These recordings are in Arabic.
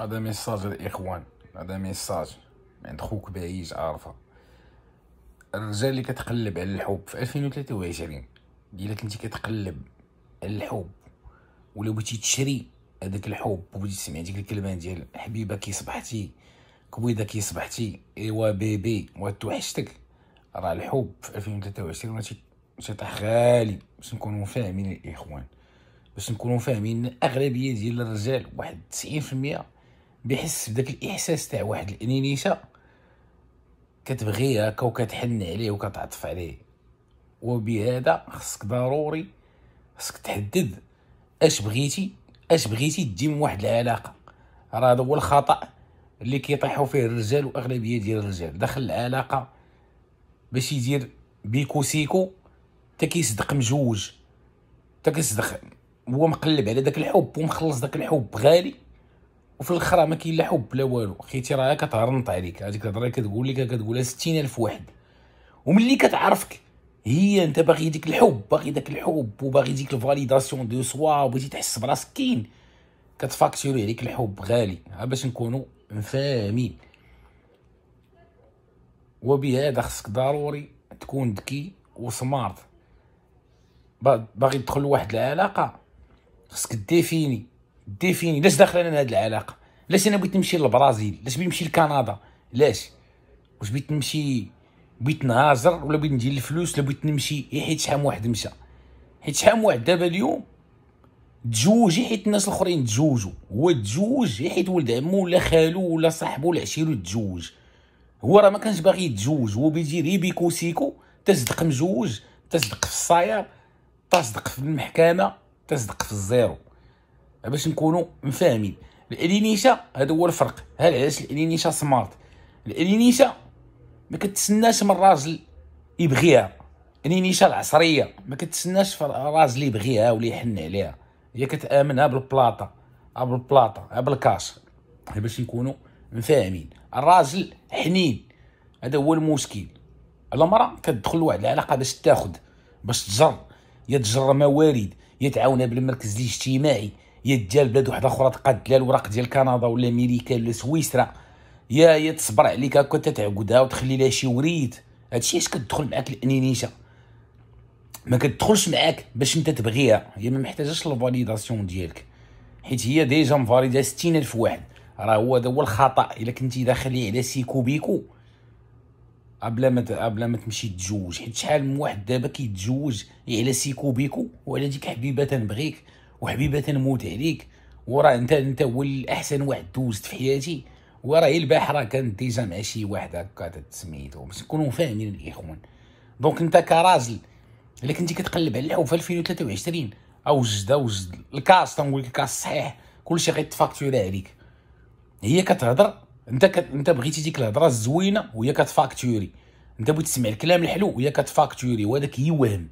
هذا ميساج للاخوان هذا ميساج عند خوك بعيج عارفه الرجال اللي كتقلب على الحب في 2023 الا كنتي كتقلب على الحب ولا بغيتي تشري هذاك الحب وبغيتي تسمع ديك الكلمات ديال حبيبه كي صبحتي كبيده كي صبحتي ايوا بيبي وتوحشتك راه الحب في 2023 تيطيح غالي باش نكونوا فاهمين الاخوان باش نكونوا فاهمين الاغلبيه ديال الرجال واحد 90% بيحس بداك الاحساس تاع واحد الانينيشه كتبغيها هكا كتحن عليه وكتعطف عليه وبهذا خصك ضروري خصك تحدد اش بغيتي اش بغيتي دي من واحد العلاقه راه هذا هو الخطا اللي كيطيحوا فيه الرجال واغلبيه ديال الرجال دخل العلاقه باش يدير بيكو سيكو تا كيصدق مجوج تا كيصدق هو مقلب على داك الحب ومخلص داك الحب غالي وفي الاخر ما كاين لا حب لا والو خيتي راه كتهرنط عليك هذيك الهضره كتقول لك كتقولها 60000 واحد وملي كتعرفك هي انت باغي ديك الحب باغي داك الحب وباغي ديك الفاليداسيون دو سوا وبغيتي تحس براسك كاين كتفاكتوري عليك الحب غالي باش نكونوا فاهمين وبهذا خصك ضروري تكون ذكي وسمارت باغي تدخل لواحد العلاقه خصك ديفيني ديفيني لاش داخل انا هاد العلاقه لاش انا بغيت نمشي للبرازيل لاش بغيت نمشي لكندا لاش واش بغيت نمشي بغيت نهاجر ولا بغيت ندير الفلوس ولا بغيت نمشي إيه، حيت شحال واحد مشى حيت شحال واحد دابا اليوم تزوج إيه، حيت الناس الاخرين تزوجوا هو تزوج إيه، حيت ولد عمو ولا خالو ولا صاحبو ولا عشيرو تزوج هو راه ما كانش باغي يتزوج هو بيجي ريبيكو سيكو تصدق مزوج تصدق في الصاير تصدق في المحكمه تصدق في الزيرو باش نكونوا مفاهمين الالينيشا هذا هو الفرق هل علاش الالينيشا سمارت الالينيشا ما كتسناش من راجل يبغيها الالينيشا العصريه ما كتسناش راجل يبغيها ولا يحن عليها هي كتامنها بالبلاطه بالبلاطه بالكاش باش نكونوا مفاهمين الراجل حنين هذا هو المشكل المراه كتدخل لواحد العلاقه باش تاخذ باش تجر يا تجر موارد يتعاونها بالمركز الاجتماعي يا ديال بلاد واحده اخرى تقاد لا الوراق ديال كندا ولا امريكا ولا سويسرا يا يتصبر تصبر عليك هكا تتعقدها وتخلي لها شي وريد هادشي اش كتدخل معاك الانينيشا ما كتدخلش معاك باش انت تبغيها هي ما محتاجاش الفاليداسيون ديالك حيت هي ديجا مفاليدا 60000 واحد راه هو هذا هو الخطا الا كنتي داخلي على سيكو بيكو قبل ما قبل ما تمشي تتزوج حيت شحال من واحد دابا كيتزوج على سيكو بيكو وعلى ديك حبيبه تنبغيك وحبيبه نموت عليك وراه انت انت هو الاحسن واحد دوزت في حياتي وراه البارح راه كان ديجا مع شي واحد هكا سميتو باش نكونوا فاهمين الاخوان دونك انت كراجل الا كنتي كتقلب على الحوفه 2023 اوجد اوجد الكاس تنقول لك الكاس صحيح كلشي غيتفاكتوري عليك هي كتهضر انت كت... انت بغيتي ديك الهضره الزوينه وهي كتفاكتوري انت بغيتي تسمع الكلام الحلو وهي كتفاكتوري وهذاك هي وهم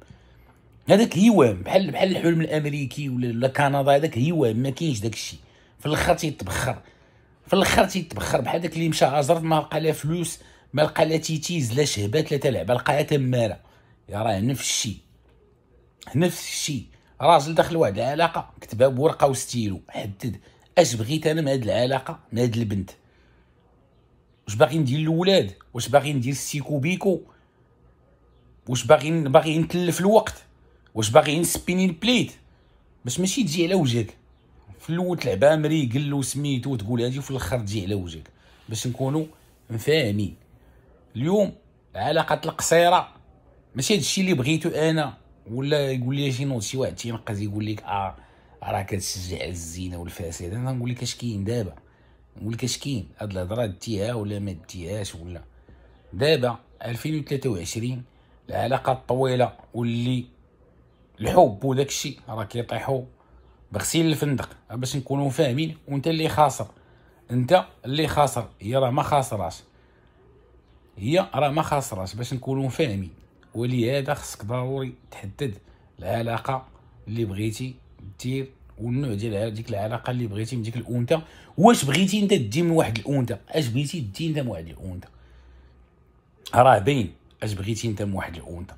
هذاك هي وهم بحال بحال الحلم الامريكي ولا كندا هذاك هي وهم ما كاينش داك الشيء في الاخر تيتبخر في الاخر تيتبخر بحال داك اللي مشى ازرت ما لقى لا فلوس ما لقى لا تيتيز لا شهبات لا تلعبه لقاها تماره يا راه نفس الشيء نفس الشيء راجل دخل واحد العلاقه كتبها بورقه وستيلو حدد اش بغيت انا من هاد العلاقه من هاد البنت واش باغي ندير الاولاد واش باغي ندير السيكو بيكو واش باغي باغي نتلف الوقت واش باغيين نسبيني البليت باش ماشي تجي على وجهك في الاول تلعبها له سميتو وتقول هادي وفي الاخر تجي على وجهك باش نكونوا مفاهمين اليوم العلاقات القصيره ماشي هادشي اللي بغيتو انا ولا يقول لي شي نوض شي واحد تينقز يقول لك اه راه كتشجع على الزينه والفساد انا نقول لك اش كاين دابا نقول لك اش كاين هاد الهضره ديتيها ولا ما ديتيهاش ولا دابا 2023 العلاقه الطويله واللي الحب وداك الشيء راه كيطيحوا بغسيل الفندق باش نكونوا فاهمين وانت اللي خاسر انت اللي خاسر هي راه ما خاسراش هي راه ما خاسراش باش نكونوا فاهمين ولهذا خصك ضروري تحدد العلاقه اللي بغيتي دير والنوع ديال ديك العلاقه اللي بغيتي من ديك الانثى واش بغيتي انت دي من واحد الانثى اش بغيتي دي انت من واحد الانثى راه باين اش بغيتي انت من واحد الانثى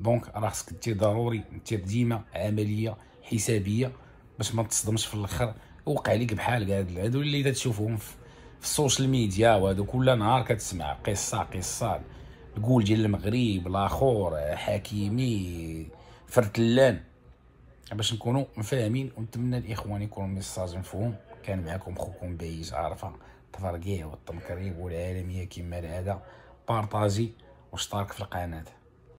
دونك راه خصك انت ضروري دير ديما عمليه حسابيه باش ما تصدمش في الاخر وقع لك بحال هاد هادو اللي تشوفهم في السوشيال ميديا وهادو كل نهار كتسمع قصه قصه الجول ديال المغرب لاخور حكيمي فرتلان باش نكونوا مفاهمين ونتمنى الاخوان يكونوا ميساج مفهوم كان معكم خوكم بايز عارفه تفرقيه والطمكريب والعالميه كما العاده بارطاجي واشترك في القناه